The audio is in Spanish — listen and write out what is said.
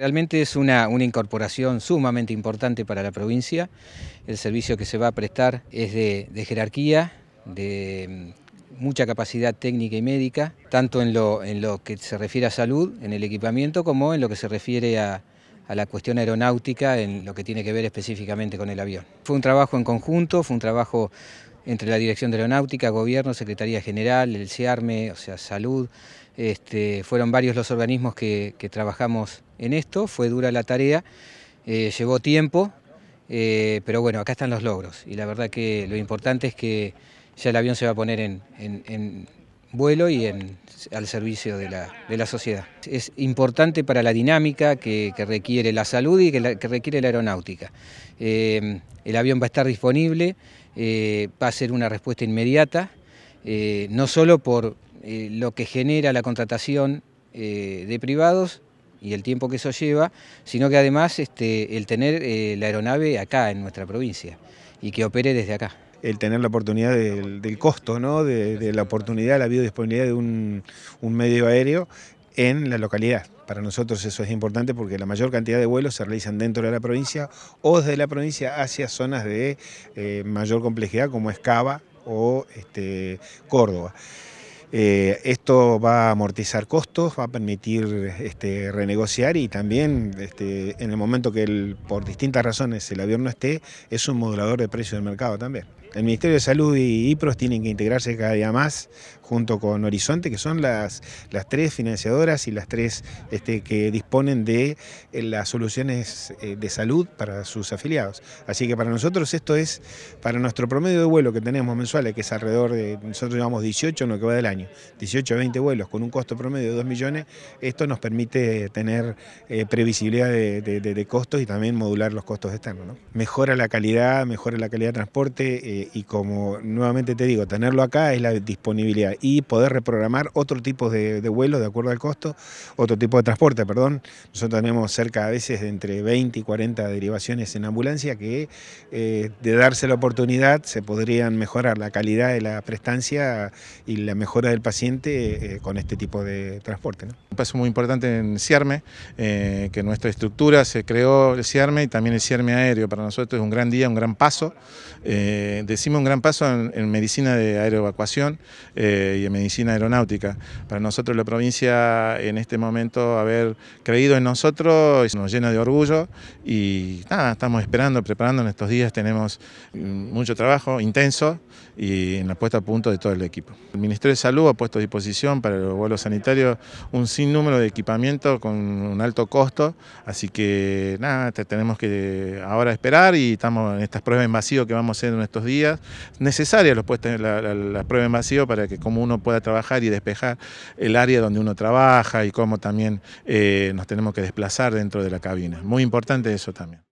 Realmente es una, incorporación sumamente importante para la provincia. El servicio que se va a prestar es de, jerarquía, de mm, mucha capacidad técnica y médica, tanto en lo, en lo, que se refiere a salud, en el equipamiento, como en lo que se refiere a, a la cuestión aeronáutica, en lo que tiene que ver específicamente con el avión. Fue un trabajo en conjunto, fue un trabajo entre la Dirección de Aeronáutica, Gobierno, Secretaría General, el CIARME, o sea, Salud. Este, fueron varios los organismos que, trabajamos en esto, fue dura la tarea, eh, llevó tiempo, eh, pero bueno, acá están los logros y la verdad que lo importante es que ya el avión se va a poner en vuelo y al servicio de la, sociedad. Es importante para la dinámica que, requiere la salud y que, requiere la aeronáutica. Eh, el avión va a estar disponible, eh, va a ser una respuesta inmediata, eh, no solo por lo que genera la contratación de privados, y el tiempo que eso lleva, sino que además este, el tener la aeronave acá en nuestra provincia y que opere desde acá el tener la oportunidad del, costo, ¿no? De, la oportunidad, la biodisponibilidad de un, medio aéreo en la localidad. Para nosotros eso es importante porque la mayor cantidad de vuelos se realizan dentro de la provincia o desde la provincia hacia zonas de eh, mayor complejidad como Escava o este, Córdoba. Eh, esto va a amortizar costos, va a permitir este, renegociar y también este, en el momento que por distintas razones el avión no esté, es un modulador de precio del mercado también. El Ministerio de Salud y IPROS tienen que integrarse cada día más junto con Horizonte, que son las, las tres financiadoras y las tres este, que disponen de eh, las soluciones eh, de salud para sus afiliados. Así que para nosotros esto es, para nuestro promedio de vuelo que tenemos mensuales, que es alrededor de, nosotros llevamos 18 en lo que va del año, 18 a 20 vuelos con un costo promedio de 2 millones, esto nos permite tener eh, previsibilidad de, costos y también modular los costos externos. Mejora la calidad, mejora la calidad de transporte. Eh, y como nuevamente te digo, tenerlo acá es la disponibilidad y poder reprogramar otro tipo de, vuelo de acuerdo al costo, otro tipo de transporte, perdón. Nosotros tenemos cerca a veces de entre 20 y 40 derivaciones en ambulancia que eh, de darse la oportunidad se podrían mejorar la calidad de la prestancia y la mejora del paciente eh, con este tipo de transporte. Un paso muy importante en CIARME, que nuestra estructura se creó el CIARME y también el CIARME aéreo. Para nosotros es un gran día, un gran paso decimos un gran paso en, medicina de aeroevacuación eh, y en medicina aeronáutica. Para nosotros la provincia en este momento haber creído en nosotros nos llena de orgullo y nada, estamos esperando, preparando en estos días, tenemos mm, mucho trabajo intenso y en la puesta a punto de todo el equipo. El Ministerio de Salud ha puesto a disposición para los vuelos sanitarios un sinnúmero de equipamiento con un alto costo, así que nada, tenemos que ahora esperar y estamos en estas pruebas en vacío que vamos a hacer en estos días necesarias los puestos en la, en vacío para que como uno pueda trabajar y despejar el área donde uno trabaja y cómo también eh, nos tenemos que desplazar dentro de la cabina. Muy importante eso también.